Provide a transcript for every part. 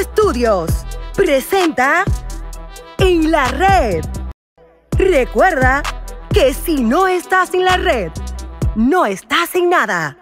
Estudios presenta En la Red. Recuerda que si no estás en la red, no estás en nada.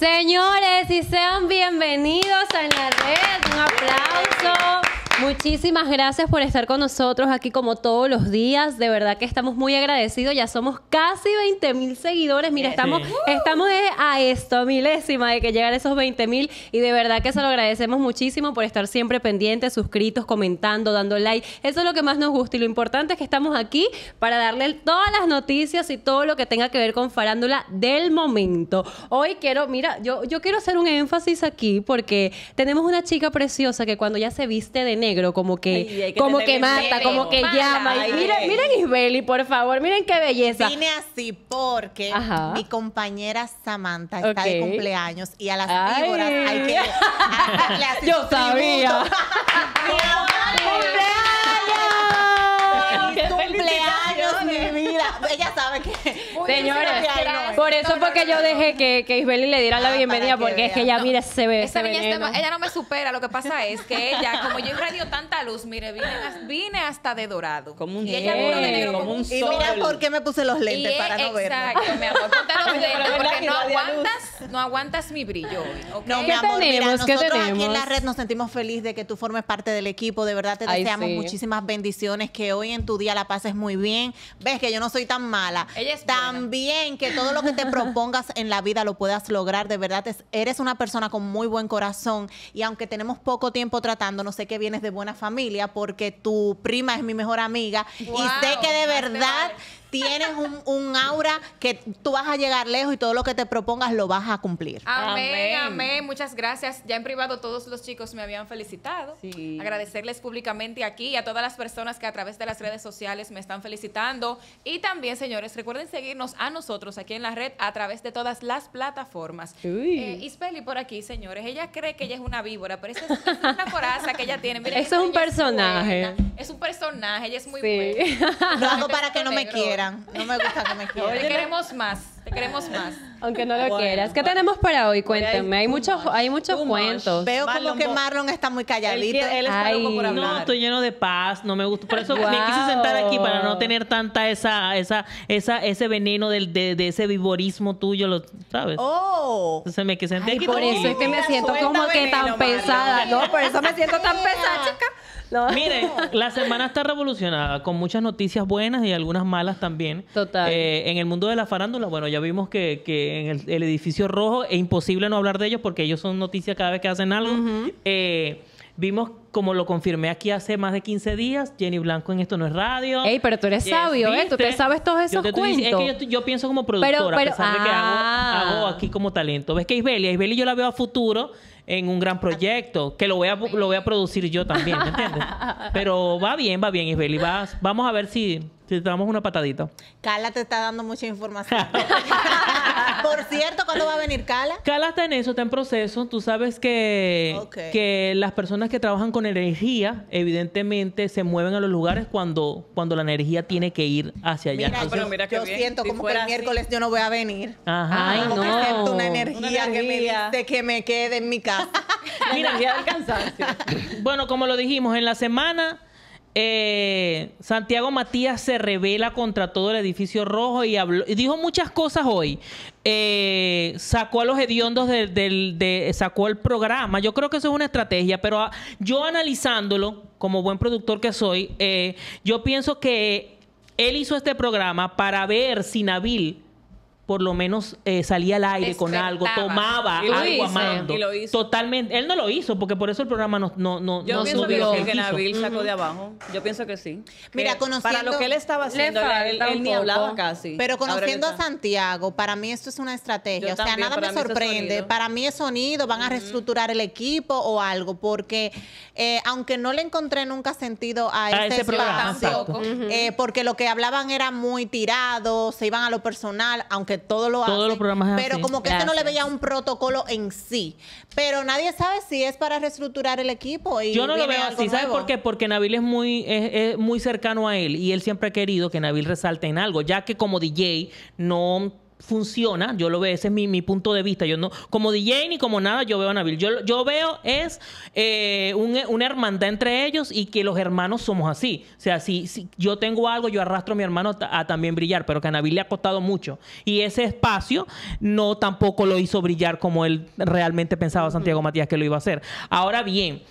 Señores, y sean bienvenidos a la red. Un aplauso. Muchísimas gracias por estar con nosotros aquí como todos los días. De verdad que estamos muy agradecidos. Ya somos casi 20 mil seguidores. Mira, estamos, estamos eh, a esto, milésima de que llegar esos 20 mil. Y de verdad que se lo agradecemos muchísimo por estar siempre pendientes, suscritos, comentando, dando like. Eso es lo que más nos gusta. Y lo importante es que estamos aquí para darle todas las noticias y todo lo que tenga que ver con farándula del momento. Hoy quiero, mira, yo, yo quiero hacer un énfasis aquí porque tenemos una chica preciosa que cuando ya se viste de negro, como que, como que mata, como que llama. Y miren, eh. miren Isbeli, por favor, miren qué belleza. Vine así porque mi compañera Samantha está de cumpleaños y a las Ay. hay que Yo sabía. ¡Cumpleaños! ¡Cumpleaños, mi vida! Ella sabe que... Señores, por eso fue que yo dejé que, que Isbeli le diera la ah, bienvenida, porque es que ella, mira se ve. Esa niña ella no me supera. Lo que pasa es que ella, como yo irradio tanta luz, mire, vine, hasta de dorado. Como un Y ella de negro como un sol. Y mira por qué me puse los lentes para no verlo. Exacto, mi amor. Ponte los lentes, porque no aguantas, no aguantas mi brillo hoy, No, mi amor, mira, nosotros aquí en la red nos sentimos felices de que tú formes parte del equipo. De verdad te deseamos muchísimas bendiciones, que hoy en tu día la pases muy bien. Ves que yo no soy tan mala. Ella es También que todo lo que propongas en la vida lo puedas lograr. De verdad, eres una persona con muy buen corazón y aunque tenemos poco tiempo tratando, no sé que vienes de buena familia porque tu prima es mi mejor amiga y sé que de verdad tienes un, aura que tú vas a llegar lejos y todo lo que te propongas lo vas a cumplir. Amén, amén, Muchas gracias. Ya en privado todos los chicos me habían felicitado. Sí. Agradecerles públicamente aquí a todas las personas que a través de las redes sociales me están felicitando. Y también, señores, recuerden seguirnos a nosotros aquí en la red a través de todas las plataformas. Uy. Eh, Ispeli por aquí, señores. Ella cree que ella es una víbora, pero esa es, una coraza que ella tiene. Eso es un personaje. Es, un personaje, ella es muy buena. Lo hago para que no me quiera quieran. No me gusta que me quieran. hoy queremos más. Te queremos más. Aunque no lo quieras. ¿Qué tenemos para hoy? Cuéntenme. Hay, muchos, hay muchos cuentos. Veo como que Marlon está muy calladito. Él, está por hablar. No, estoy lleno de paz. No me gusta. Por eso me quise sentar aquí para no tener tanta esa, esa, esa, ese veneno del, de, ese vivorismo tuyo, lo, ¿sabes? Oh. Entonces me quise sentar aquí. Por eso es que me siento como que tan pesada. No, por eso me siento tan pesada, chica. No. Miren, la semana está revolucionada con muchas noticias buenas y algunas malas también. Total. Eh, en el mundo de la farándula, bueno, ya vimos que, en el, edificio rojo es imposible no hablar de ellos porque ellos son noticias cada vez que hacen algo. Eh, vimos, como lo confirmé aquí hace más de 15 días, Jenny Blanco en Esto No Es Radio. Ey, pero tú eres sabio, ¿eh? Tú sabes todos esos cuentos. es que yo, pienso como productora, pero, a que ah. hago, aquí como talento. ¿Ves que Isbeli? Isbeli yo la veo a futuro en un gran proyecto, que lo voy a, lo voy a producir yo también, ¿me entiendes? pero va bien, va bien, Isbeli. vamos a ver si te damos una patadita. Cala te está dando mucha información. Por cierto, ¿cuándo va a venir Cala? Cala está en eso, está en proceso. Tú sabes que, que las personas que trabajan con energía, evidentemente, se mueven a los lugares cuando, cuando la energía tiene que ir hacia allá. pero mira que yo siento como que el miércoles yo no voy a venir. Ajá, ah, Ay, no. una energía, que me quede en mi casa. mira, energía del cansancio. bueno, como lo dijimos, en la semana eh, Santiago Matías se revela contra todo el edificio rojo y, y dijo muchas cosas hoy. Eh, sacó a los hediondos del, de, sacó el programa. Yo creo que eso es una estrategia, pero ah, yo analizándolo, como buen productor que soy, eh, yo pienso que él hizo este programa para ver si Nabil por lo menos eh, salía al aire con algo, tomaba algo amando. Totalmente. Él no lo hizo, porque por eso el programa no, no, no, Yo pienso subió. que, la Nabil sacó de abajo. Yo pienso que sí. Mira, conociendo... Para lo que él estaba haciendo, él, ni hablaba casi. Pero conociendo a Santiago, para mí esto es una estrategia. o sea, nada me sorprende. para mí es sonido, van a reestructurar el equipo o algo, porque eh, aunque no le encontré nunca sentido a, este programa, eh, porque lo que hablaban era muy tirado, se iban a lo personal, aunque todos lo todos los programas pero como que Esto no le veía un protocolo en sí. Pero nadie sabe si es para reestructurar el equipo. Yo no lo veo así. ¿Sabes por qué? Porque Nabil es muy, es, muy cercano a él y él siempre ha querido que Nabil resalte en algo, ya que como DJ no funciona, yo lo veo, ese es mi, punto de vista. Yo no, como DJ ni como nada, yo veo a Nabil. Yo, yo veo es eh, una hermandad entre ellos y que los hermanos somos así. O sea, si, yo tengo algo, yo arrastro a mi hermano a, también brillar, pero que a Nabil le ha costado mucho. Y ese espacio no tampoco lo hizo brillar como él realmente pensaba Santiago Matías que lo iba a hacer. Ahora bien,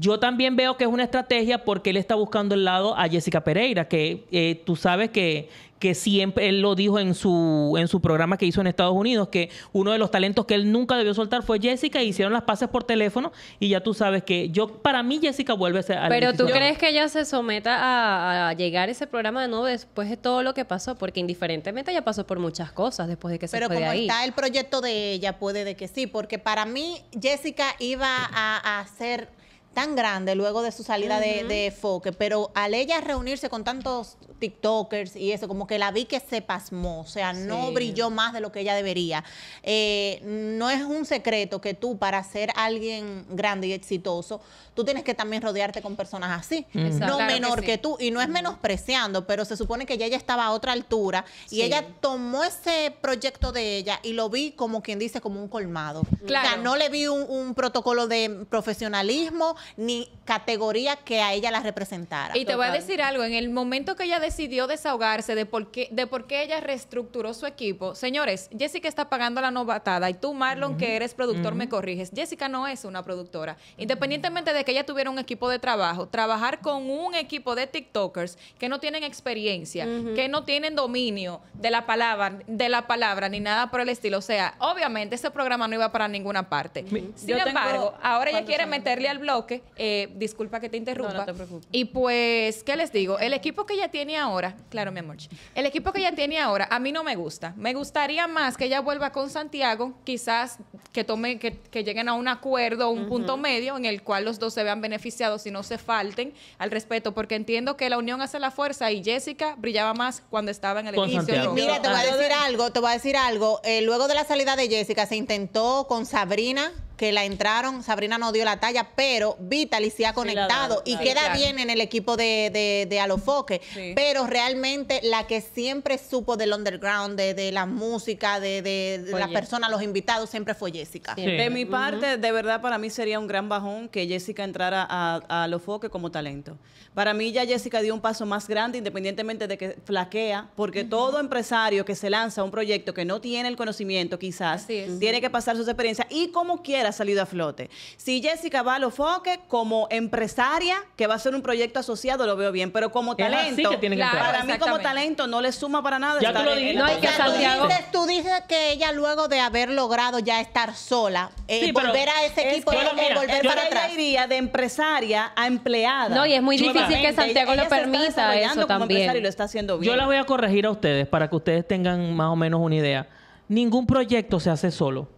yo también veo que es una estrategia porque él está buscando el lado a Jessica Pereira, que eh, tú sabes que, que siempre él lo dijo en su, en su programa que hizo en Estados Unidos, que uno de los talentos que él nunca debió soltar fue Jessica, hicieron las pases por teléfono y ya tú sabes que yo, para mí Jessica vuelve a ser... Pero tú crees que ella se someta a, llegar a ese programa de nuevo después de todo lo que pasó, porque indiferentemente ella pasó por muchas cosas después de que se fue Pero como está el proyecto de ella, puede de que sí, porque para mí Jessica iba a, a hacer tan grande luego de su salida de, de Foque, pero al ella reunirse con tantos TikTokers y eso, como que la vi que se pasmó, o sea, no brilló más de lo que ella debería. Eh, no es un secreto que tú, para ser alguien grande y exitoso, tú tienes que también rodearte con personas así, mm. no menor que, tú, y no es mm. menospreciando, pero se supone que ya ella estaba a otra altura y ella tomó ese proyecto de ella y lo vi como quien dice, como un colmado. O sea, no le vi un protocolo de profesionalismo, ni categoría que a ella la representara. Y te voy a decir algo, en el momento que ella decidió desahogarse de por qué, de por qué ella reestructuró su equipo, señores, Jessica está pagando la novatada y tú, Marlon, que eres productor, me corriges. Jessica no es una productora. Independientemente de que ella tuviera un equipo de trabajo, trabajar con un equipo de TikTokers que no tienen experiencia, que no tienen dominio de la palabra, de la palabra, ni nada por el estilo. O sea, obviamente ese programa no iba para ninguna parte. Sin embargo, ahora ella quiere meterle al blog eh, disculpa que te interrumpa. Y pues, ¿qué les digo? El equipo que ella tiene ahora, claro, mi amor, el equipo que ella tiene ahora, a mí no me gusta. Me gustaría más que ella vuelva con Santiago, quizás que tome, que, lleguen a un acuerdo, un punto medio en el cual los dos se vean beneficiados y no se falten al respeto, porque entiendo que la unión hace la fuerza y Jessica brillaba más cuando estaba en el edificio. inicio. mira, te voy a ah. decir algo, te voy a decir algo. Eh, luego de la salida de Jessica se intentó con Sabrina que la entraron, Sabrina no dio la talla, pero Vitaly se ha conectado y queda bien en el equipo de, de, de Alofoque. Pero realmente la que siempre supo del underground, de, la música, de, de, las personas, los invitados, siempre fue Jessica. De mi parte, de verdad, para mí sería un gran bajón que Jessica entrara a, Alofoque como talento. Para mí ya Jessica dio un paso más grande, independientemente de que flaquea, porque todo empresario que se lanza a un proyecto que no tiene el conocimiento, quizás, tiene que pasar sus experiencias y como quiera ha salido a flote. Si Jessica va a lo foque como empresaria, que va a ser un proyecto asociado, lo veo bien, pero como talento, para mí como talento no le suma para nada. tú, lo no, que tú, dices, que ella luego de haber logrado ya estar sola, eh, volver a ese equipo, volver para Ella iría de empresaria a empleada. No, y es muy difícil que Santiago lo permita eso también. Y lo Yo la voy a corregir a ustedes para que ustedes tengan más o menos una idea. Ningún proyecto se hace solo.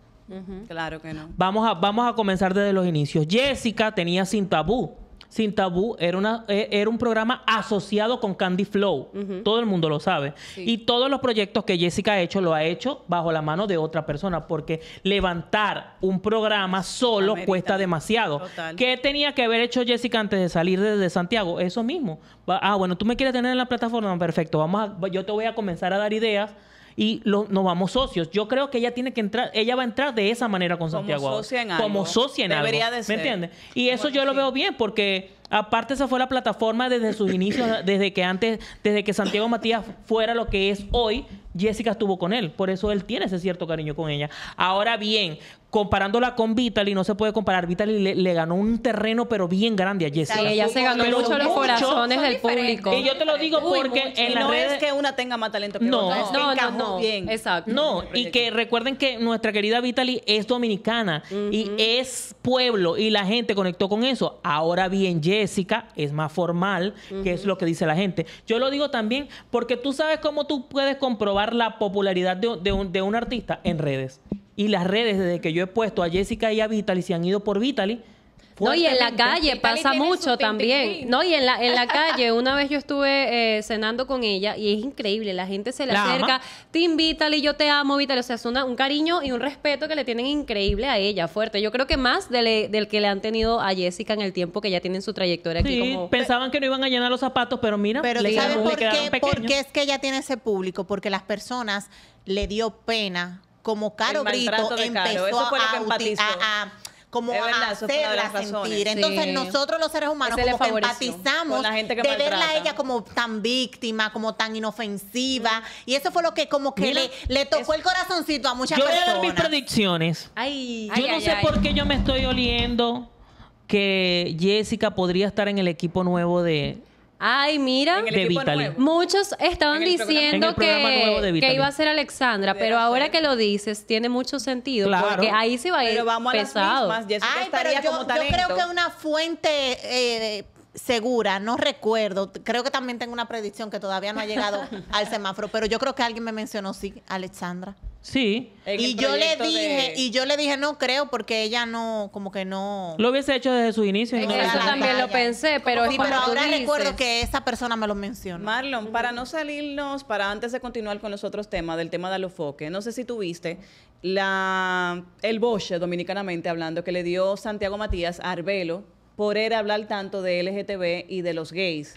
Claro que no. Vamos a, vamos a comenzar desde los inicios. Jessica tenía Sin Tabú. Sin Tabú era, una, e, era un programa asociado con Candy Flow. Todo el mundo lo sabe. Y todos los proyectos que Jessica ha hecho lo ha hecho bajo la mano de otra persona, porque levantar un programa solo cuesta demasiado. ¿Qué tenía que haber hecho Jessica antes de salir desde Santiago? Eso mismo. Ah, bueno, tú me quieres tener en la plataforma, perfecto. Vamos yo te voy a comenzar a dar ideas y nos vamos socios. Yo creo que ella tiene que entrar, ella va a entrar de esa manera con Santiago. Como socia en algo. Como socia en Debería de ser. ¿Me entiendes? Y eso yo lo veo bien porque aparte esa fue la plataforma desde sus inicios, desde que antes, desde que Santiago Matías fuera lo que es hoy, Jessica estuvo con él. Por eso él tiene ese cierto cariño con ella. Ahora bien, comparándola con Vitaly, no se puede comparar. Vitaly le, ganó un terreno, pero bien grande a Jessica. ella se ganó mucho los corazones del público. Y yo te lo digo porque no es que una tenga más talento que no, otra, es no, no, bien. Exacto. No, y que recuerden que nuestra querida Vitaly es dominicana y es pueblo y la gente conectó con eso. Ahora bien, Jessica es más formal, que es lo que dice la gente. Yo lo digo también porque tú sabes cómo tú puedes comprobar la popularidad de, un, de un artista en redes. Y las redes desde que yo he puesto a Jessica y a Vitaly, se han ido por Vitaly, no, y en la calle pasa mucho también. No, y en la, en la calle, una vez yo estuve eh, cenando con ella y es increíble, la gente se le acerca, te invita, yo te amo, Vitali. O sea, es una, un cariño y un respeto que le tienen increíble a ella, fuerte. Yo creo que más del que le han tenido a Jessica en el tiempo que ya tienen su trayectoria aquí. Sí, pensaban que no iban a llenar los zapatos, pero mira, pero por qué? Porque es que ella tiene ese público, porque las personas le dio pena como Caro Brito empezó a, como a hacerla sentir. Entonces nosotros los seres humanos como que empatizamos de verla a ella como tan víctima, como tan inofensiva. Mm. Y eso fue lo que como que le, le, tocó el corazoncito a muchas gente. personas. Yo voy a dar mis predicciones. yo no sé por qué yo me estoy oliendo que Jessica podría estar en el equipo nuevo de, Ay, mira, muchos estaban diciendo que, que iba a ser Alexandra, pero ahora que lo dices, tiene mucho sentido. Claro. Porque ahí se va a ir pero pesado. Ay, pero yo, yo, creo que una fuente eh, segura, no recuerdo. Creo que también tengo una predicción que todavía no ha llegado al semáforo, pero yo creo que alguien me mencionó, sí, Alexandra. Sí. Y yo le dije, y yo le dije no creo porque ella no, como que no. Lo hubiese hecho desde su inicio. eso también lo pensé, pero, pero ahora recuerdo que esa persona me lo mencionó. Marlon, para no salirnos, para antes de continuar con los otros temas, del tema de Alofoque, no sé si tuviste la el Boche dominicanamente hablando que le dio Santiago Matías a Arbelo por él hablar tanto de LGTB y de los gays.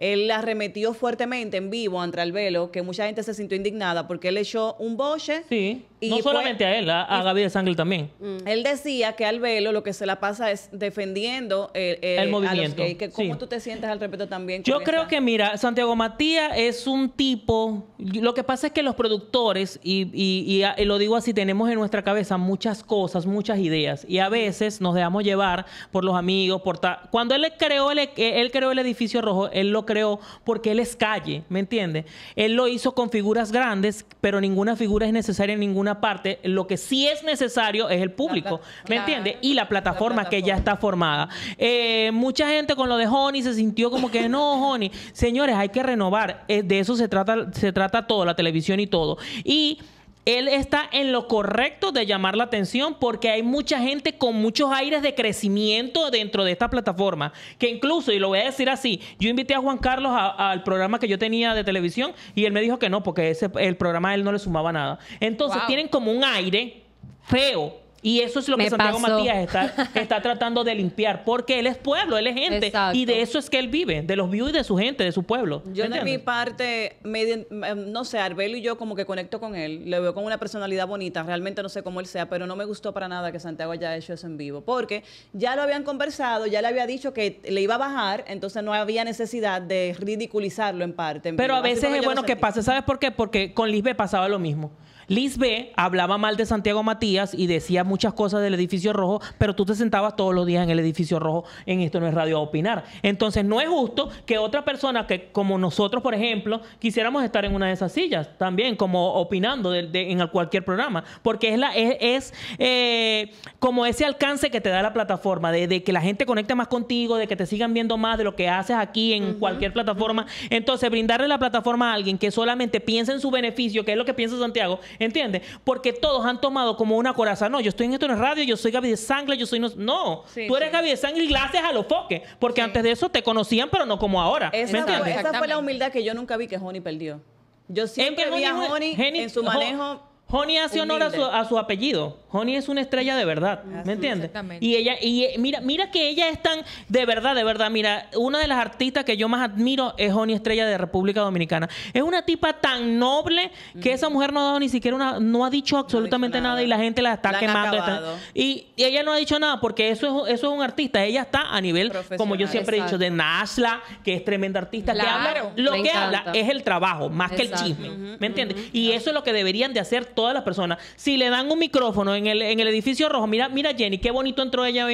Él la arremetió fuertemente en vivo ante velo que mucha gente se sintió indignada porque él echó un boche. Sí. Y no solamente a él, a, Gaby de Sangre también. Mm. Él decía que velo lo que se la pasa es defendiendo el, movimiento. ¿Cómo tú te sientes al respecto también? Yo creo que, mira, Santiago Matías es un tipo. Lo que pasa es que los productores, y, y, y, lo digo así, tenemos en nuestra cabeza muchas cosas, muchas ideas. Y a veces nos dejamos llevar por los amigos, por Cuando él creó el, e, él creó el edificio rojo, él lo creo, porque él es calle, ¿me entiende? Él lo hizo con figuras grandes, pero ninguna figura es necesaria en ninguna parte. Lo que sí es necesario es el público, ¿me entiende? Y la plataforma, que ya está formada. Eh, mucha gente con lo de Honey se sintió como que no, Honey, señores, hay que renovar. Eh, de eso se trata, se trata todo, la televisión y todo. Y él está en lo correcto de llamar la atención porque hay mucha gente con muchos aires de crecimiento dentro de esta plataforma. Que incluso, y lo voy a decir así, yo invité a Juan Carlos al programa que yo tenía de televisión y él me dijo que no, porque ese, el programa él no le sumaba nada. Entonces tienen como un aire feo y eso es lo que Santiago Matías está, tratando de limpiar, porque él es pueblo, él es gente, y de eso es que él vive, de los views y de su gente, de su pueblo. Yo de mi parte, em, no sé, Arbelo y yo como que conecto con él, le veo con una personalidad bonita, realmente no sé cómo él sea, pero no me gustó para nada que Santiago haya hecho eso en vivo, porque ya lo habían conversado, ya le había dicho que le iba a bajar, entonces no había necesidad de ridiculizarlo en parte. pero a veces es bueno que pase, ¿sabes por qué? Porque con Lisbe pasaba lo mismo. Liz B hablaba mal de Santiago Matías y decía muchas cosas del edificio rojo, pero tú te sentabas todos los días en el edificio rojo en Esto no es radio a opinar. Entonces no es justo que otra persona que como nosotros, por ejemplo, quisiéramos estar en una de esas sillas también, como opinando en cualquier programa, porque es, la, es, eh, como ese alcance que te da la plataforma, de, que la gente conecte más contigo, de que te sigan viendo más de lo que haces aquí en cualquier plataforma. Entonces brindarle la plataforma a alguien que solamente piensa en su beneficio, que es lo que piensa Santiago, ¿Entiendes? Porque todos han tomado como una coraza. No, yo estoy en esto en radio, yo soy Gaby de Sangre, yo soy. No, no. tú eres Gaby de Sangre y gracias a los foques. Porque antes de eso te conocían, pero no como ahora. Esa, ¿me fue, esa fue la humildad que yo nunca vi que Joni perdió. Yo siempre vi a Honey en su manejo Honey hace honor a su, apellido. Honey es una estrella de verdad, ¿me entiendes? Y ella y eh, mira mira que ella es tan de verdad, de verdad, mira, una de las artistas que yo más admiro es Honey Estrella de República Dominicana. Es una tipa tan noble que esa mujer no ha dado ni siquiera una no ha dicho absolutamente nada. y la gente la está quemando y, ella no ha dicho nada porque eso es eso es un artista, ella está a nivel como yo siempre he dicho de Nasla, que es tremenda artista, lo que habla es el trabajo, más que el chisme, ¿me entiendes? y eso es lo que deberían de hacer todos todas las personas. Si le dan un micrófono en el, edificio rojo, mira, mira Jenny, qué bonito entró ella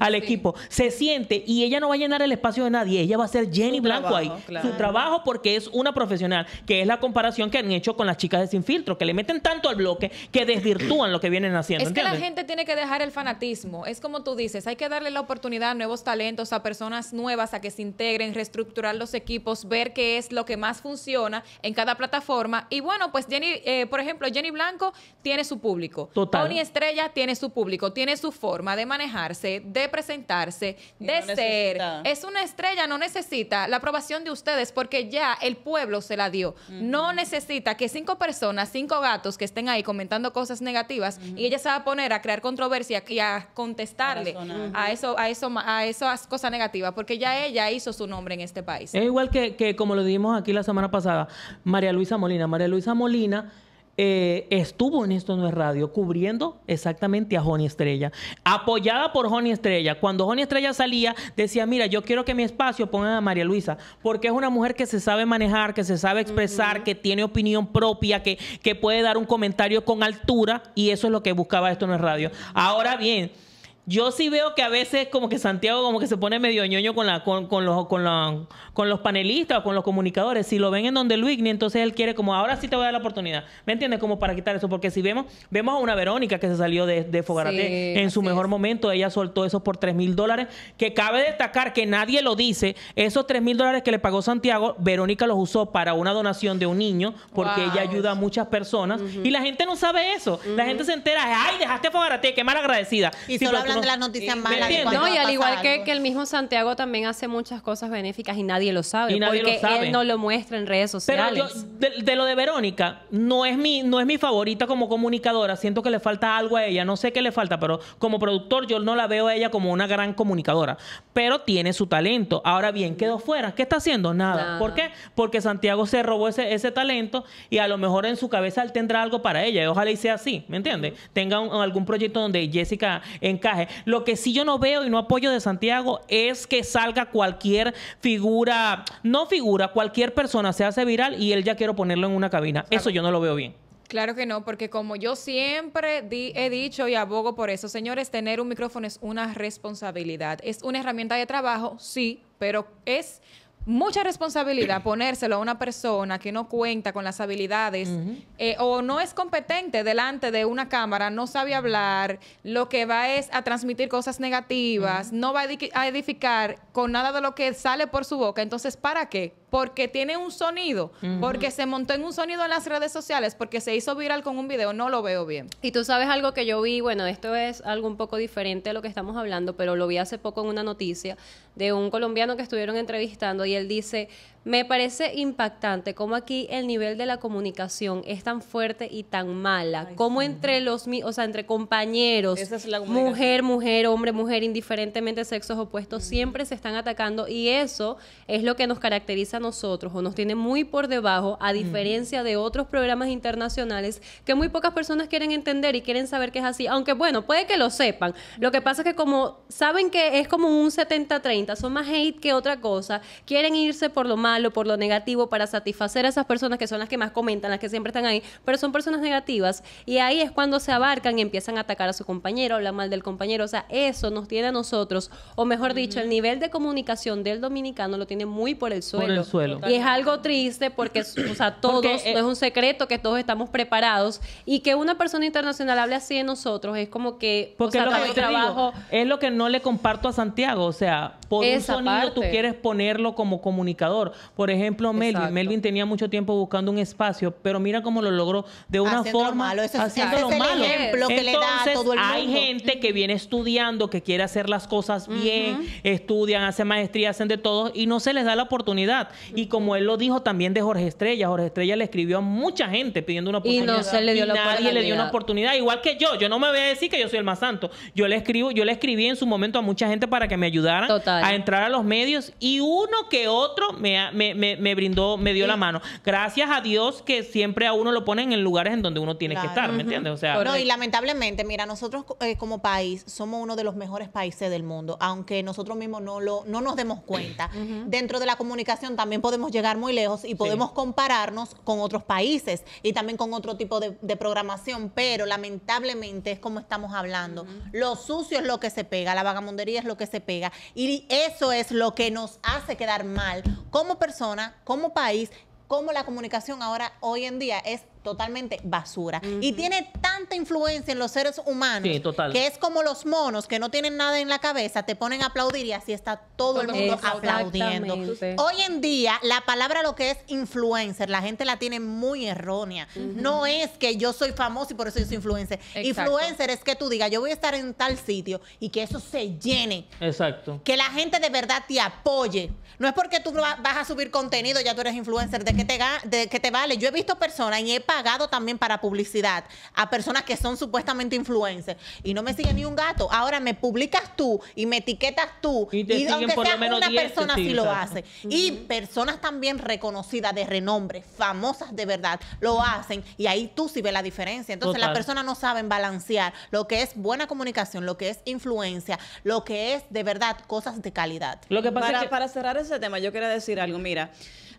al equipo. Se siente y ella no va a llenar el espacio de nadie. Ella va a ser Jenny Blanco ahí. Su trabajo porque es una profesional, que es la comparación que han hecho con las chicas de Sin Filtro, que le meten tanto al bloque que desvirtúan lo que vienen haciendo. Es que la gente tiene que dejar el fanatismo. Es como tú dices, hay que darle la oportunidad a nuevos talentos, a personas nuevas, a que se integren, reestructurar los equipos, ver qué es lo que más funciona en cada plataforma. Y bueno, pues Jenny, eh, por ejemplo, Jenny Blanco tiene su público. Total. Tony Estrella tiene su público, tiene su forma de manejarse, de presentarse, de ser. Es una estrella, no necesita la aprobación de ustedes porque ya el pueblo se la dio. No necesita que cinco personas, cinco gatos que estén ahí comentando cosas negativas y ella se va a poner a crear controversia y a contestarle a, eso, a eso, a esas cosas negativas porque ya ella hizo su nombre en este país. Es igual que, que como lo dijimos aquí la semana pasada, María Luisa Molina. María Luisa Molina eh, estuvo en Esto No es Radio, cubriendo exactamente a Joni Estrella, apoyada por Joni Estrella. Cuando Joni Estrella salía, decía, mira, yo quiero que mi espacio pongan a María Luisa, porque es una mujer que se sabe manejar, que se sabe expresar, que tiene opinión propia, que, que puede dar un comentario con altura, y eso es lo que buscaba Esto No es Radio. Ahora bien, yo sí veo que a veces como que Santiago como que se pone medio ñoño con, la, con, los, con, con los panelistas o con los comunicadores. Si lo ven en donde Luigni, entonces él quiere como, ahora sí te voy a dar la oportunidad. ¿Me entiendes? Como para quitar eso. Porque si vemos, vemos a una Verónica que se salió de, de Fogarate en su mejor momento. Ella soltó eso por 3 mil dólares. Que cabe destacar que nadie lo dice. Esos 3 mil dólares que le pagó Santiago, Verónica los usó para una donación de un niño. Porque ella ayuda a muchas personas. Y la gente no sabe eso. La gente se entera, ay, dejaste Fogarate, qué mal agradecida. Y si de las noticias eh, malas. No, y al igual que, el mismo Santiago también hace muchas cosas benéficas y nadie lo sabe. porque él no lo muestra en redes sociales. Pero yo, de, lo de Verónica, no es, mi, no es mi favorita como comunicadora. Siento que le falta algo a ella. No sé qué le falta, pero como productor yo no la veo a ella como una gran comunicadora. Pero tiene su talento. Ahora bien, quedó fuera. ¿Qué está haciendo? Nada. ¿Por qué? Porque Santiago se robó ese, ese talento y a lo mejor en su cabeza él tendrá algo para ella. ojalá y sea así, ¿me entiendes? Tenga algún proyecto donde Jessica encaje lo que sí yo no veo y no apoyo de Santiago es que salga cualquier figura, no figura, cualquier persona se hace viral y él ya quiero ponerlo en una cabina. Eso yo no lo veo bien. Claro que no, porque como yo siempre he dicho y abogo por eso, señores, tener un micrófono es una responsabilidad. Es una herramienta de trabajo, sí, pero es mucha responsabilidad ponérselo a una persona que no cuenta con las habilidades eh, o no es competente delante de una cámara, no sabe hablar, lo que va es a transmitir cosas negativas, no va a edificar con nada de lo que sale por su boca. Entonces, ¿para qué? Porque tiene un sonido, porque se montó en un sonido en las redes sociales, porque se hizo viral con un video, no lo veo bien. Y tú sabes algo que yo vi, bueno, esto es algo un poco diferente a lo que estamos hablando, pero lo vi hace poco en una noticia de un colombiano que estuvieron entrevistando y y él dice, me parece impactante cómo aquí el nivel de la comunicación es tan fuerte y tan mala, como entre los, o sea, entre compañeros, mujer, mujer, hombre, mujer, indiferentemente sexos opuestos, siempre se están atacando y eso es lo que nos caracteriza a nosotros o nos tiene muy por debajo a diferencia de otros programas internacionales que muy pocas personas quieren entender y quieren saber que es así, aunque bueno, puede que lo sepan. Lo que pasa es que como saben que es como un 70-30, son más hate que otra cosa, quieren irse por lo más o por lo negativo, para satisfacer a esas personas que son las que más comentan, las que siempre están ahí, pero son personas negativas. Y ahí es cuando se abarcan y empiezan a atacar a su compañero, hablan mal del compañero. O sea, eso nos tiene a nosotros, o mejor dicho, el nivel de comunicación del dominicano lo tiene muy por el suelo. Por el suelo. Y es algo triste porque, o sea, todos, no eh, es un secreto que todos estamos preparados y que una persona internacional hable así de nosotros es como que, porque o es lo que trabajo. es lo que no le comparto a Santiago. O sea, por un sonido tú quieres ponerlo como comunicador. Por ejemplo, Melvin. Melvin tenía mucho tiempo buscando un espacio, pero mira cómo lo logró de una haciendo forma malo. haciendo lo malo. Entonces, hay gente que viene estudiando, que quiere hacer las cosas bien, estudian, hacen maestría, hacen de todo y no se les da la oportunidad. Y como él lo dijo también de Jorge Estrella, Jorge Estrella le escribió a mucha gente pidiendo una oportunidad y, no se le dio y nadie le dio una oportunidad, igual que yo, yo no me voy a decir que yo soy el más santo. Yo le escribo, yo le escribí en su momento a mucha gente para que me ayudaran a entrar a los medios y uno que otro me ha, me, brindó, me dio la mano. Gracias a Dios que siempre a uno lo ponen en lugares en donde uno tiene que estar, ¿me entiendes? O sea, y lamentablemente, mira, nosotros eh, como país somos uno de los mejores países del mundo, aunque nosotros mismos no, lo, no nos demos cuenta. Dentro de la comunicación también podemos llegar muy lejos y podemos compararnos con otros países y también con otro tipo de, programación, pero lamentablemente es como estamos hablando. Lo sucio es lo que se pega, la vagamundería es lo que se pega y eso es lo que nos hace quedar mal como persona, como país, como la comunicación ahora, hoy en día, es totalmente basura. Y tiene tanta influencia en los seres humanos que es como los monos que no tienen nada en la cabeza, te ponen a aplaudir y así está todo, el mundo aplaudiendo. Hoy en día la palabra lo que es influencer, la gente la tiene muy errónea. No es que yo soy famoso y por eso yo soy influencer. Influencer es que tú digas, yo voy a estar en tal sitio y que eso se llene. Exacto. Que la gente de verdad te apoye. No es porque tú vas a subir contenido, ya tú eres influencer, de qué te, de que te vale. Yo he visto personas y he pagado también para publicidad a personas que son supuestamente influencers y no me sigue ni un gato. Ahora me publicas tú y me etiquetas tú y, donde por lo menos una persona sí lo hace. Y personas también reconocidas de renombre, famosas de verdad, lo hacen y ahí tú sí ves la diferencia. Entonces las personas no saben balancear lo que es buena comunicación, lo que es influencia, lo que es de verdad cosas de calidad. Lo que pasa es que... para cerrar ese tema, yo quería decir algo. Mira,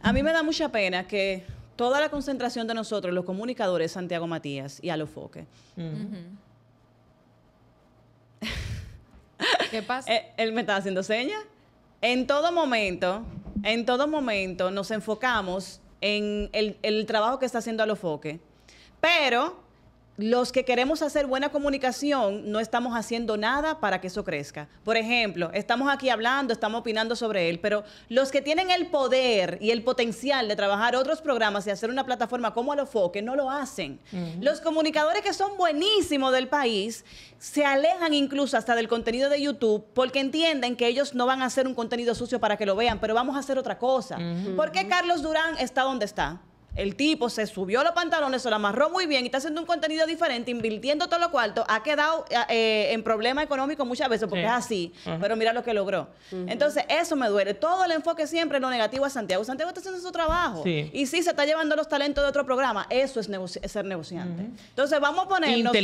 a mí me da mucha pena que toda la concentración de nosotros, los comunicadores, Santiago Matías y Alofoque. ¿Qué pasa? Eh, él me está haciendo señas. En todo momento, en todo momento nos enfocamos en el, el trabajo que está haciendo Alofoque. Pero los que queremos hacer buena comunicación no estamos haciendo nada para que eso crezca. Por ejemplo, estamos aquí hablando, estamos opinando sobre él, pero los que tienen el poder y el potencial de trabajar otros programas y hacer una plataforma como Alofoque no lo hacen. Los comunicadores que son buenísimos del país se alejan incluso hasta del contenido de YouTube porque entienden que ellos no van a hacer un contenido sucio para que lo vean, pero vamos a hacer otra cosa. porque ¿Por qué Carlos Durán está donde está? El tipo se subió los pantalones, se lo amarró muy bien y está haciendo un contenido diferente, invirtiendo todo lo cuarto. Ha quedado eh, eh, en problema económico muchas veces porque es así, pero mira lo que logró. Entonces, eso me duele. Todo el enfoque siempre en lo negativo a Santiago. Santiago está haciendo su trabajo. Y sí, se está llevando los talentos de otro programa. Eso es, ser negociante. Entonces, vamos a ponernos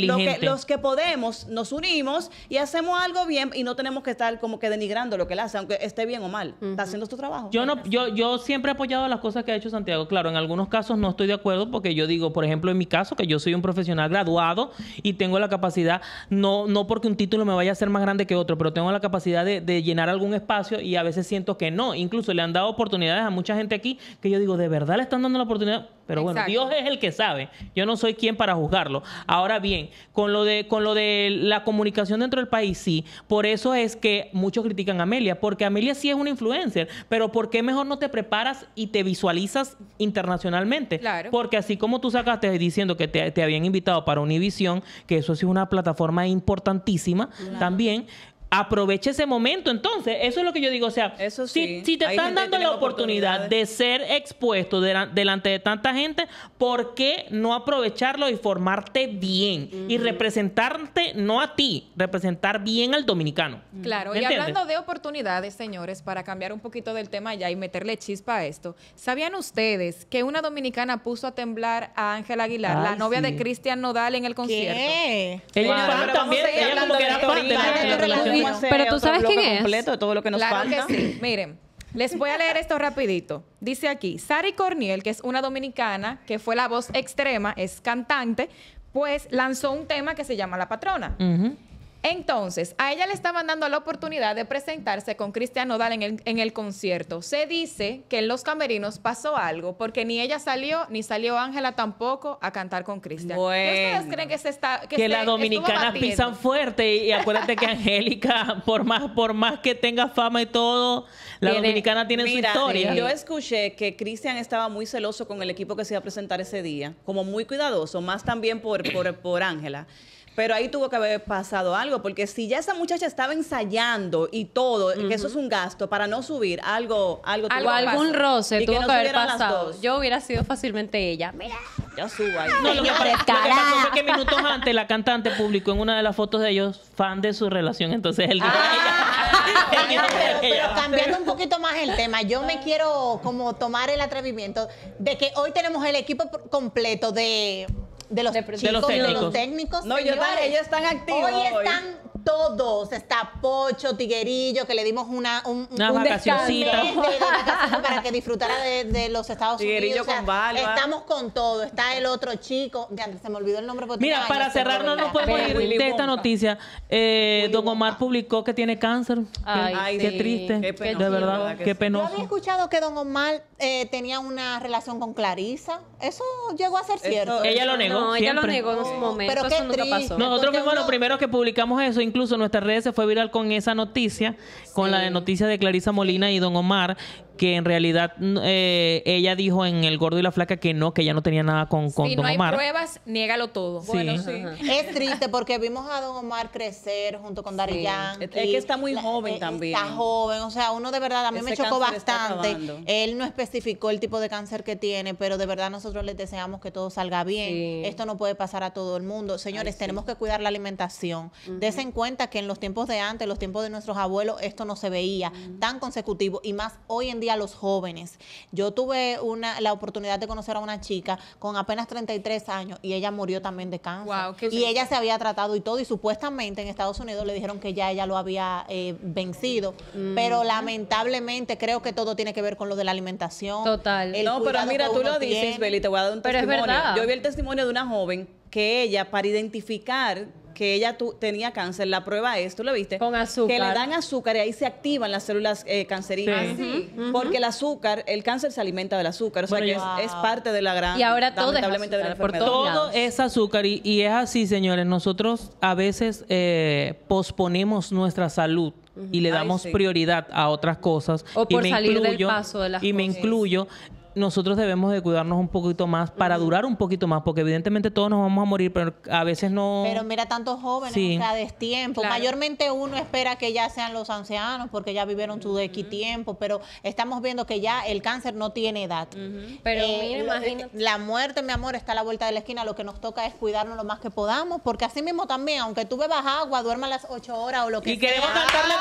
los que podemos, nos unimos y hacemos algo bien y no tenemos que estar como que denigrando lo que él hace, aunque esté bien o mal. Está haciendo su trabajo. Yo, no, yo, yo siempre he apoyado las cosas que ha hecho Santiago. Claro, en algunos casos no estoy de acuerdo porque yo digo, por ejemplo, en mi caso, que yo soy un profesional graduado y tengo la capacidad, no, no porque un título me vaya a ser más grande que otro, pero tengo la capacidad de, de llenar algún espacio y a veces siento que no. Incluso le han dado oportunidades a mucha gente aquí que yo digo, ¿de verdad le están dando la oportunidad? Pero bueno, Dios es el que sabe. Yo no soy quien para juzgarlo. Ahora bien, con lo de con lo de la comunicación dentro del país sí, por eso es que muchos critican a Amelia, porque Amelia sí es una influencer, pero ¿por qué mejor no te preparas y te visualizas internacionalmente? Claro. Porque así como tú sacaste diciendo que te, habían invitado para Univision, que eso sí es una plataforma importantísima, también aproveche ese momento. Entonces, eso es lo que yo digo. O sea, si, te están dando la oportunidad de ser expuesto delante de tanta gente, ¿por qué no aprovecharlo y formarte bien? Y representarte, no a ti, representar bien al dominicano. Claro, y hablando de oportunidades, señores, para cambiar un poquito del tema ya y meterle chispa a esto, ¿sabían ustedes que una dominicana puso a temblar a Ángel Aguilar, la novia de Cristian Nodal en el concierto? ¿Qué? Ella también, era de la relación pero tú sabes quién es. lo Miren, les voy a leer esto rapidito. Dice aquí, Sari Corniel, que es una dominicana, que fue la voz extrema, es cantante, pues lanzó un tema que se llama La Patrona. Entonces, a ella le estaban dando la oportunidad de presentarse con Cristian Nodal en el, en el concierto. Se dice que en los camerinos pasó algo, porque ni ella salió, ni salió Ángela tampoco a cantar con Cristian. Bueno, ¿Ustedes creen que se está... Que, que las dominicanas pisan fuerte y, acuérdate que Angélica, por más, por más que tenga fama y todo, la dominicana tiene su historia. Yo escuché que Cristian estaba muy celoso con el equipo que se iba a presentar ese día, como muy cuidadoso, más también por Ángela. Pero ahí tuvo que haber pasado algo, porque si ya esa muchacha estaba ensayando y todo, que eso es un gasto para no subir algo, algo, algo algún roce tuvo que, haber pasado. Yo hubiera sido fácilmente ella. Mira, yo subo ahí. No, lo, que, que minutos antes la cantante publicó en una de las fotos de ellos fan de su relación, entonces él dijo. Ah, pero cambiando un poquito más el tema, yo me quiero como tomar el atrevimiento de que hoy tenemos el equipo completo de de los, chicos, de los técnicos. no, ellos están, ellos están, activos. Hoy están todos. Está Pocho, Tiguerillo, que le dimos una, un, vacacioncita. para que disfrutara de, los Estados Unidos. Tiguerillo con Estamos con todo. Está el otro chico. se me olvidó el nombre. Mira, para cerrar, no nos podemos ir de esta noticia. Eh, Don Omar publicó que tiene cáncer. Ay, qué triste. de verdad, qué penoso. Yo había escuchado que Don Omar eh, tenía una relación con Clarisa. Eso llegó a ser cierto. ella lo negó. No, ella lo negó en su momento. Pero eso nunca pasó. Nosotros mismos, los primero que publicamos eso, incluso en nuestras redes se fue viral con esa noticia, con la noticia de Clarisa Molina y Don Omar, que en realidad eh, ella dijo en El Gordo y la Flaca que no, que ya no tenía nada con, con si no hay pruebas, niégalo todo. Sí. Bueno, sí. Es triste porque vimos a Don Omar crecer junto con Dari Es que está muy joven eh, también. Está joven, o sea, uno de verdad, a mí me chocó bastante. Él no especificó el tipo de cáncer que tiene, pero de verdad nosotros les deseamos que todo salga bien. Esto no puede pasar a todo el mundo. Señores, tenemos que cuidar la alimentación. Desen cuenta que en los tiempos de antes, los tiempos de nuestros abuelos, esto no se veía tan consecutivo y más hoy en a los jóvenes. Yo tuve la oportunidad de conocer a una chica con apenas 33 años y ella murió también de cáncer. y ella se había tratado y todo y supuestamente en Estados Unidos le dijeron que ya ella lo había eh, vencido. Mm. Pero lamentablemente creo que todo tiene que ver con lo de la alimentación. Total. no, pero mira, tú lo dices, Beli, te voy a dar un pero Es verdad. Yo vi el testimonio de una joven que ella, para identificar que ella tu, tenía cáncer. La prueba es, tú lo viste, con azúcar. Que le dan azúcar y ahí se activan las células eh, cancerígenas. Ah, Porque el azúcar, el cáncer se alimenta del azúcar. O sea que es, parte de la gran. Y ahora todo es azúcar, y, es así, señores. Nosotros a veces eh, posponemos nuestra salud y le damos prioridad a otras cosas. O y me incluyo, Y me incluyo nosotros debemos de cuidarnos un poquito más para durar un poquito más, porque evidentemente todos nos vamos a morir, pero a veces no... Pero mira tantos jóvenes cada destiempo. Mayormente uno espera que ya sean los ancianos, porque ya vivieron su de tiempo, pero estamos viendo que ya el cáncer no tiene edad. Pero eh, mira, eh, imagínate. La muerte, mi amor, está a la vuelta de la esquina. Lo que nos toca es cuidarnos lo más que podamos, porque así mismo también, aunque tú bebas agua, duermas las ocho horas o lo que sea. Y queremos cantarle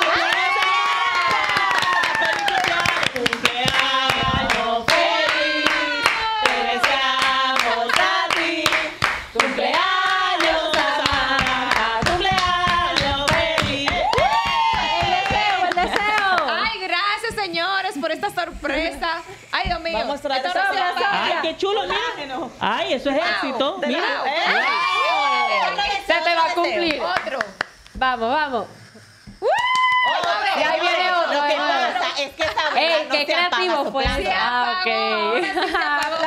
Ay, eso es wow. éxito. Mira. Wow. Eh. Se te va a cumplir. Otro. Vamos, vamos. Oh, y ahí viene otro. Lo que pasa es que esa abuela no se creativo apagó, fue. Ah, se apagó, ah, No se apagó.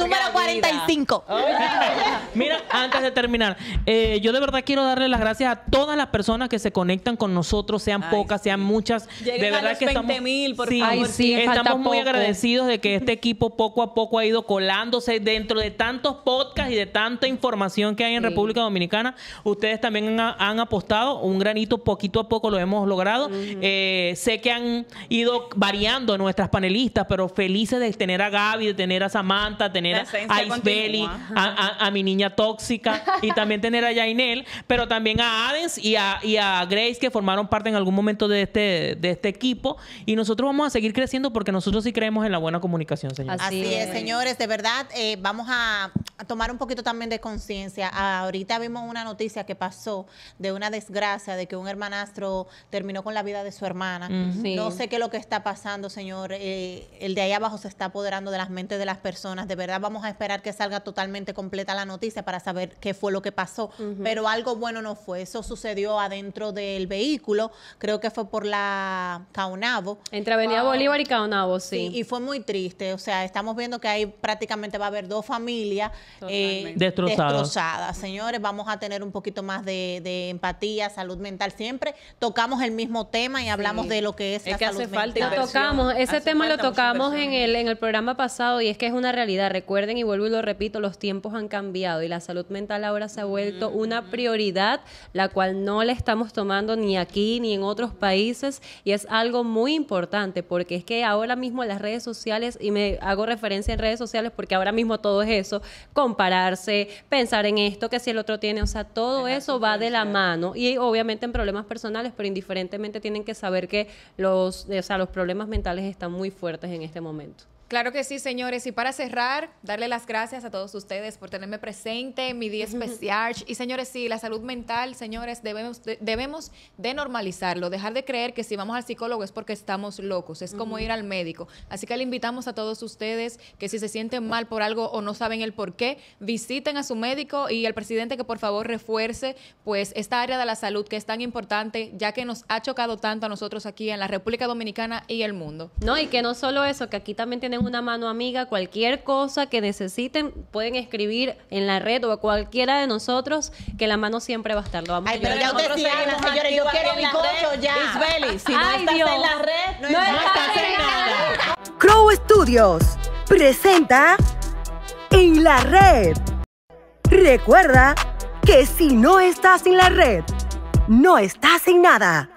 número 45. mira, antes de terminar, eh, yo de verdad quiero darle las gracias a todas las personas que se conectan con nosotros, sean pocas, sean muchas. de verdad que 20 estamos. estamos muy agradecidos de que este equipo poco a poco ha ido colándose dentro de tantos podcasts y de tanta información que hay en República Dominicana. Ustedes también han, apostado un granito poquito a poco lo hemos logrado. Eh, sé que han ido variando nuestras panelistas, pero felices de tener a Gaby, de tener a Samantha, tener a Ice a, mi niña tóxica y también tener a Jainel, pero también a Adens y a, Grace que formaron parte en algún momento este, de este, equipo. Y nosotros vamos a seguir creciendo porque nosotros sí creemos en la buena comunicación, señores. Así, es, señores. De verdad, eh, vamos a tomar un poquito también de conciencia. Ahorita vimos una noticia que pasó de una desgracia de que un hermanastro terminó con la vida de su hermana. No sé qué es lo que está pasando, señor. Eh, el de ahí abajo se está apoderando de las mentes de las personas. De verdad vamos a esperar que salga totalmente completa la noticia para saber qué fue lo que pasó. Pero algo bueno no fue. Eso sucedió adentro del vehículo. Creo que fue por la Caonabo. Entre Avenida Bolívar y Caonabo, sí. Y fue muy triste. O sea, estamos viendo que ahí prácticamente va a haber dos familias eh, destrozadas. Señores, vamos a tener un poquito más de, empatía, salud mental. Siempre tocamos el mismo tema y hablamos de lo que es, es la que hace tocamos, ese tema lo tocamos en el, en el programa pasado y es es que es una realidad. Recuerden, y vuelvo y lo repito, los tiempos han cambiado y la salud mental ahora se ha vuelto una prioridad, la cual no la estamos tomando ni aquí ni en otros países. Y es algo muy importante, porque es que ahora mismo las redes sociales, y me hago referencia en redes sociales porque ahora mismo todo es eso, compararse, pensar en esto, que si el otro tiene, o sea, todo eso va de la mano. Y obviamente en problemas personales, pero indiferentemente tienen que saber que los, los problemas mentales están muy fuertes en este momento. Claro que sí, señores. Y para cerrar, darle las gracias a todos ustedes por tenerme presente en mi día especial. Y señores, sí, la salud mental, señores, debemos debemos de normalizarlo, dejar de creer que si vamos al psicólogo es porque estamos locos, es como ir al médico. Así que le invitamos a todos ustedes que si se sienten mal por algo o no saben el por qué, visiten a su médico y al presidente que por favor refuerce pues esta área de la salud que es tan importante ya que nos ha chocado tanto a nosotros aquí en la República Dominicana y el mundo. No, y que no solo eso, que aquí también tiene una mano amiga, cualquier cosa que necesiten, pueden escribir en la red o a cualquiera de nosotros, que la mano siempre va a estar. Ay, pero ya señores, yo quiero mi coche ya. Isbeli, si no estás en la red, no, estás en nada. Crow Studios presenta En la Red. Recuerda que si no estás en la red, no estás en nada.